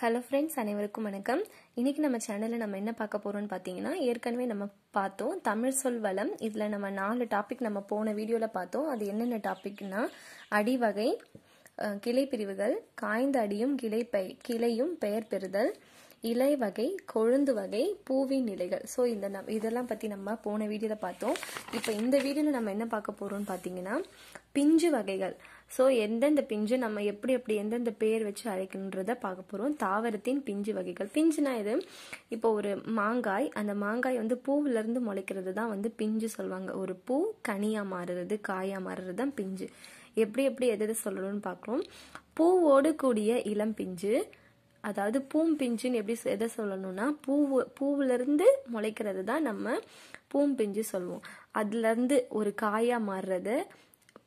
hello friends அனைவருக்கும் வணக்கம் இன்றைக்கி நம்ம சேனலில் நம்ம என்ன பார்க்க போகிறோம்னு பார்த்தீங்கன்னா ஏற்கனவே நம்ம பார்த்தோம் தமிழ் சொல் வளம் இதில் நம்ம நாலு டாபிக் நம்ம போன வீடியோவில் பார்த்தோம் அது என்னென்ன டாபிக்னா அடிவகை கிளை பிரிவுகள் காய்ந்த அடியும் கிளை பெய் கிளையும் பெயர் பெறுதல் இலை வகை கொழுந்து வகை பூவின் நிலைகள் ஸோ இந்த நம் இதெல்லாம் பற்றி நம்ம போன வீடியோவில் பார்த்தோம் இப்போ இந்த வீடியோவில் நம்ம என்ன பார்க்க போகிறோம்னு பார்த்தீங்கன்னா பிஞ்சு வகைகள் ஸோ எந்தெந்த பிஞ்சு நம்ம எப்படி எப்படி எந்தெந்த பேர் வச்சு அழைக்கணுன்றத பார்க்க போகிறோம் தாவரத்தின் பிஞ்சு வகைகள் பிஞ்சுனா இது இப்போ ஒரு மாங்காய் அந்த மாங்காய் வந்து பூவிலருந்து முளைக்கிறது தான் வந்து பிஞ்சு சொல்லுவாங்க ஒரு பூ கனியாக மாறுறது காயாக மாறுறது தான் பிஞ்சு எப்படி எப்படி எதை சொல்லணும்னு பார்க்குறோம் பூவோடு கூடிய இளம் பிஞ்சு அதாவது பூம்பிஞ்சுன்னு எப்படி எதை சொல்லணும்னா பூவு பூவிலிருந்து முளைக்கிறது தான் நம்ம பூம்பிஞ்சு சொல்லுவோம் அதுலேருந்து ஒரு காயாக மாறுறத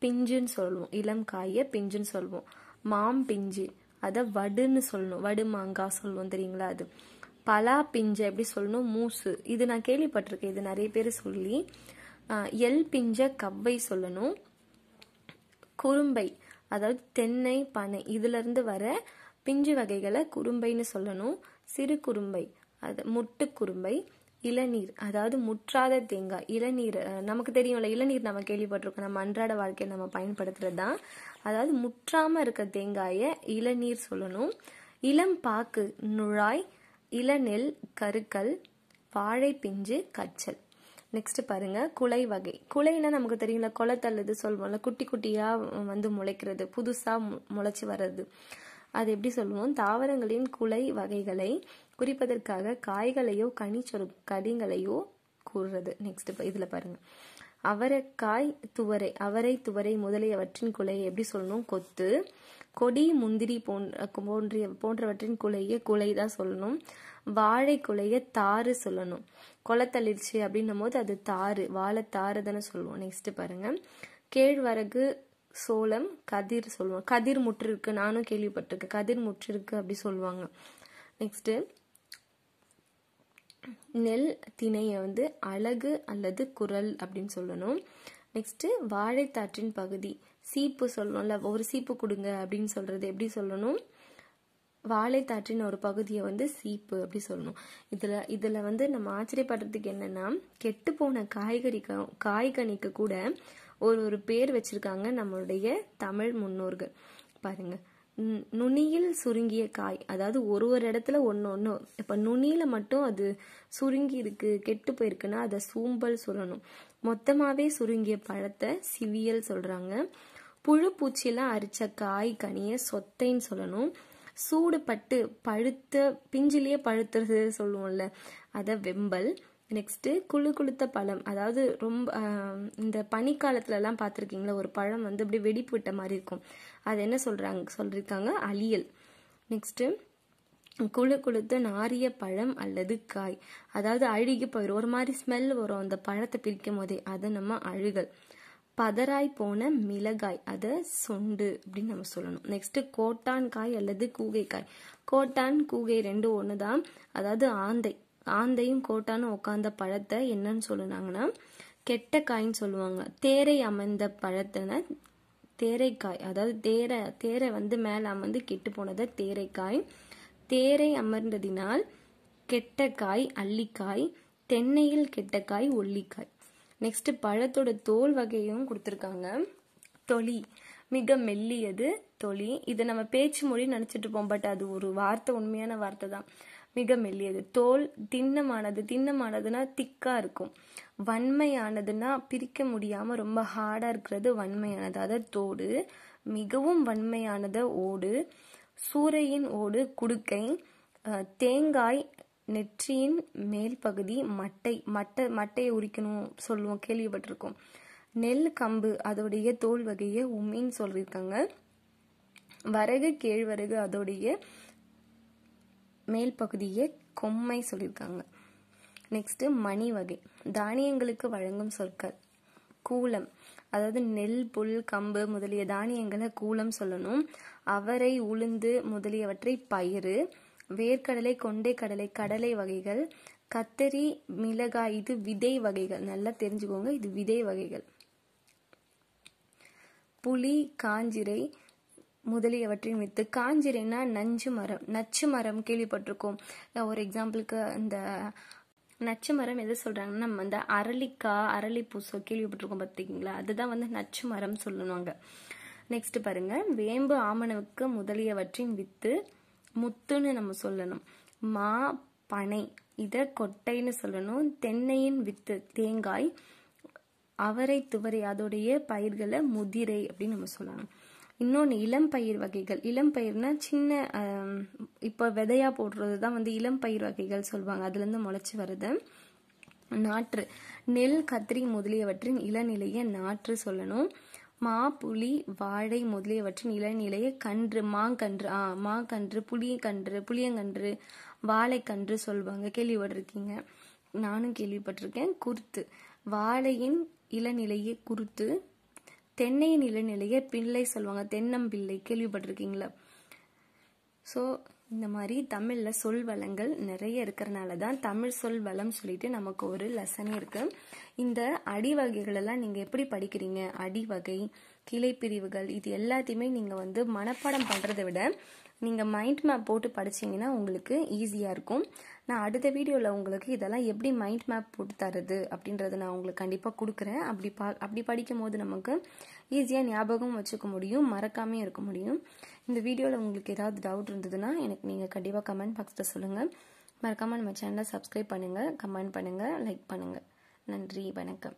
பிஞ்சுன்னு சொல்லுவோம் இளம் காயை பிஞ்சுன்னு சொல்லுவோம் மாம் பிஞ்சு அதை வடுன்னு சொல்லணும் வடு மாங்காய் சொல்லுவோம் தெரியுங்களா அது பலா பிஞ்சை எப்படி சொல்லணும் மூசு இது நான் கேள்விப்பட்டிருக்கேன் இது நிறைய பேர் சொல்லி எல் பிஞ்ச கவ்வை சொல்லணும் குறும்பை அதாவது தென்னை பனை இதுலேருந்து வர பிஞ்சு வகைகளை குறும்பைன்னு சொல்லணும் சிறு குறும்பை அது முட்டு குறும்பை இளநீர் அதாவது முற்றாத தேங்காய் இளநீர் நமக்கு தெரியும்ல இளநீர் நம்ம கேள்விப்பட்டிருக்கோம் நம்ம அன்றாட வாழ்க்கையை நம்ம பயன்படுத்துறது தான் அதாவது முற்றாமல் இருக்க தேங்காயை இளநீர் சொல்லணும் இளம் பாக்கு நுழாய் இளநெல் கருக்கல் வாழை பிஞ்சு கச்சல் நெக்ஸ்ட் பாருங்க குலை வகை குலைன்னா நமக்கு தெரியும்ல குளத்தள்ளது சொல்லுவோம்ல குட்டி குட்டியாக வந்து முளைக்கிறது புதுசாக முளைச்சி வர்றது அது எப்படி சொல்லுவோம் தாவரங்களின் குலை வகைகளை குறிப்பதற்காக காய்களையோ கனிச்சொரு கடிங்களையோ கூறுறது நெக்ஸ்ட் இதில் பாருங்கள் அவரைக்காய் துவரை அவரை துவரை முதலியவற்றின் குலையை எப்படி சொல்லணும் கொத்து கொடி முந்திரி போன்ற போன்றிய போன்றவற்றின் குலையை குலை தான் சொல்லணும் வாழை குலையை தாறு சொல்லணும் கொலத்தளிர்ச்சி அப்படின்னும் போது அது தாறு வாழை தாறு தானே சொல்லுவோம் நெக்ஸ்ட் பாருங்க கேழ்வரகு சோளம் கதிர் சொல்லுவாங்க கதிர் முற்றிருக்கு நானும் கேள்விப்பட்டிருக்கேன் கதிர் முற்றிருக்கு அப்படி சொல்லுவாங்க நெக்ஸ்ட்டு நெல் திணையை வந்து அழகு அல்லது குரல் அப்படின்னு சொல்லணும் நெக்ஸ்ட்டு வாழைத்தாற்றின் பகுதி சீப்பு சொல்லணும்ல ஒரு சீப்பு கொடுங்க அப்படின்னு சொல்கிறது எப்படி சொல்லணும் வாழைத்தாற்றின் ஒரு பகுதியை வந்து சீப்பு அப்படி சொல்லணும் இதில் இதில் வந்து நம்ம ஆச்சரியப்படுறதுக்கு என்னன்னா கெட்டு போன காய்கறி காய்கனிக்கு கூட ஒரு ஒரு பேர் வச்சிருக்காங்க நம்மளுடைய தமிழ் முன்னோர்கள் பாருங்க நுனியில் சுருங்கிய காய் அதாவது ஒரு ஒரு இடத்துல ஒன்று ஒன்று இப்போ நுனியில் மட்டும் அது சுருங்கி இருக்கு கெட்டு போயிருக்குன்னா அதை சூம்பல் சொல்லணும் மொத்தமாகவே சுருங்கிய பழத்தை சிவியல் சொல்கிறாங்க புழு பூச்சியெல்லாம் அரிச்ச காய் கனியை சொத்தைன்னு சொல்லணும் சூடுபட்டு பழுத்த பிஞ்சிலேயே பழுத்துறது சொல்லுவோம்ல அதை வெம்பல் நெக்ஸ்ட்டு குழு குளுத்த பழம் அதாவது ரொம்ப இந்த பனிக்காலத்துலலாம் பார்த்துருக்கீங்களா ஒரு பழம் வந்து அப்படியே வெடிப்பு விட்ட மாதிரி இருக்கும் அது என்ன சொல்கிறாங்க சொல்லியிருக்காங்க அலியல் நெக்ஸ்ட்டு குழு குளுத்த நாரிய பழம் அல்லது காய் அதாவது அழுகி போயிடும் ஒரு மாதிரி ஸ்மெல் வரும் அந்த பழத்தை பிரிக்கும் போதே அது நம்ம அழுகல் பதராய் போன மிளகாய் அதை சொண்டு அப்படின்னு நம்ம சொல்லணும் நெக்ஸ்ட்டு கோட்டான் காய் அல்லது கூகைக்காய் கோட்டான் கூகை ரெண்டு ஒன்று தான் அதாவது ஆந்தை ஆந்தையும் கோட்டானும் உட்காந்த பழத்தை என்னன்னு சொல்லுனாங்கன்னா கெட்ட காய்னு சொல்லுவாங்க தேரை அமைந்த பழத்தின தேரைக்காய் அதாவது தேரை தேரை வந்து மேலே அமர்ந்து கெட்டு போனதை தேரைக்காய் தேரை அமர்ந்ததினால் கெட்ட காய் அள்ளிக்காய் தென்னையில் கெட்ட காய் ஒல்லிக்காய் நெக்ஸ்ட் பழத்தோட தோல் வகையும் கொடுத்துருக்காங்க தொழி மிக மெல்லியது தொழி இதை நம்ம பேச்சு மொழி நினச்சிட்டு இருப்போம் பட் அது ஒரு வார்த்தை உண்மையான வார்த்தை தான் மிக மெல்லியது தோல் திண்ணமானது திண்ணமானதுன்னா திக்கா இருக்கும் வன்மையானதுன்னா பிரிக்க முடியாம ரொம்ப ஹார்டா இருக்கிறது வன்மையானது அதை தோடு மிகவும் வன்மையானத ஓடு சூறையின் ஓடு குடுக்கை தேங்காய் நெற்றியின் மேல் பகுதி மட்டை மட்டை மட்டையை உரிக்கணும் சொல்லுவோம் கேள்விப்பட்டிருக்கோம் நெல் கம்பு அதோடைய தோல் வகையை உம்மின்னு சொல்லியிருக்காங்க வரகு கேழ்வரகு அதோடைய மேல் பகுதியே கொம்மை சொல்லியிருக்காங்க நெக்ஸ்ட்டு மணி வகை தானியங்களுக்கு வழங்கும் சொற்கள் கூலம் அதாவது நெல் புல் கம்பு முதலிய தானியங்களை கூலம் சொல்லணும் அவரை உளுந்து முதலியவற்றை பயிறு வேர்க்கடலை கொண்டை கடலை கடலை வகைகள் கத்தரி மிளகாய் இது விதை வகைகள் நல்லா தெரிஞ்சுக்கோங்க இது விதை வகைகள் புளி காஞ்சிரை முதலியவற்றின் வித்து காஞ்சிரினா நஞ்சு மரம் நச்சு மரம் கேள்விப்பட்டிருக்கோம் ஒரு எக்ஸாம்பிளுக்கு இந்த நச்சு மரம் எது சொல்கிறாங்கன்னா நம்ம இந்த அரளிக்காய் அரளி பூசோ கேள்விப்பட்டிருக்கோம் பார்த்தீங்களா அதுதான் வந்து நச்சு மரம் சொல்லுவாங்க நெக்ஸ்ட் பாருங்க வேம்பு ஆமணவுக்கு முதலியவற்றின் வித்து முத்துன்னு நம்ம சொல்லணும் மா பனை இதை கொட்டைன்னு சொல்லணும் தென்னையின் வித்து தேங்காய் அவரை துவரை அதோடைய பயிர்களை முதிரை அப்படின்னு நம்ம சொல்லணும் இன்னொன்று இளம் பயிர் வகைகள் இளம் பயிர்னா சின்ன இப்போ விதையா போடுறது தான் வந்து இளம் பயிர் வகைகள் சொல்லுவாங்க அதுலேருந்து முளைச்சி வருது நாற்று நெல் கத்திரி முதலியவற்றின் இளநிலையை நாற்று சொல்லணும் மா புளி வாழை முதலியவற்றின் இளநிலையை கன்று மாங்கன்று ஆ மாங்கன்று கன்று புளியங்கன்று வாழைக்கன்று சொல்லுவாங்க கேள்விப்பட்டிருக்கீங்க நானும் கேள்விப்பட்டிருக்கேன் குருத்து வாழையின் இளநிலையை குருத்து தென்னையின் இளநிலையை பிள்ளை சொல்லுவாங்க தென்னம்பிள்ளை கேள்விப்பட்டிருக்கீங்களா ஸோ இந்த மாதிரி தமிழில் சொல் வளங்கள் நிறைய இருக்கிறனால தான் தமிழ் சொல் வளம் சொல்லிட்டு நமக்கு ஒரு லெசன் இருக்குது இந்த அடி வகைகளெல்லாம் நீங்கள் எப்படி படிக்கிறீங்க அடிவகை கிளை பிரிவுகள் இது எல்லாத்தையுமே நீங்கள் வந்து மனப்பாடம் பண்ணுறதை விட நீங்கள் மைண்ட் மேப் போட்டு படிச்சிங்கன்னா உங்களுக்கு ஈஸியாக இருக்கும் நான் அடுத்த வீடியோவில் உங்களுக்கு இதெல்லாம் எப்படி மைண்ட் மேப் போட்டு தரது அப்படின்றத நான் உங்களுக்கு கண்டிப்பாக கொடுக்குறேன் அப்படி பா அப்படி படிக்கும் போது நமக்கு ஈஸியாக ஞாபகம் வச்சுக்க முடியும் மறக்காமே இருக்க முடியும் இந்த வீடியோவில் உங்களுக்கு ஏதாவது டவுட் இருந்ததுன்னா எனக்கு நீங்கள் கண்டிப்பாக கமெண்ட் பாக்ஸில் சொல்லுங்கள் மறக்காமல் நம்ம சேனலை சப்ஸ்கிரைப் பண்ணுங்கள் கமெண்ட் பண்ணுங்கள் லைக் பண்ணுங்கள் நன்றி வணக்கம்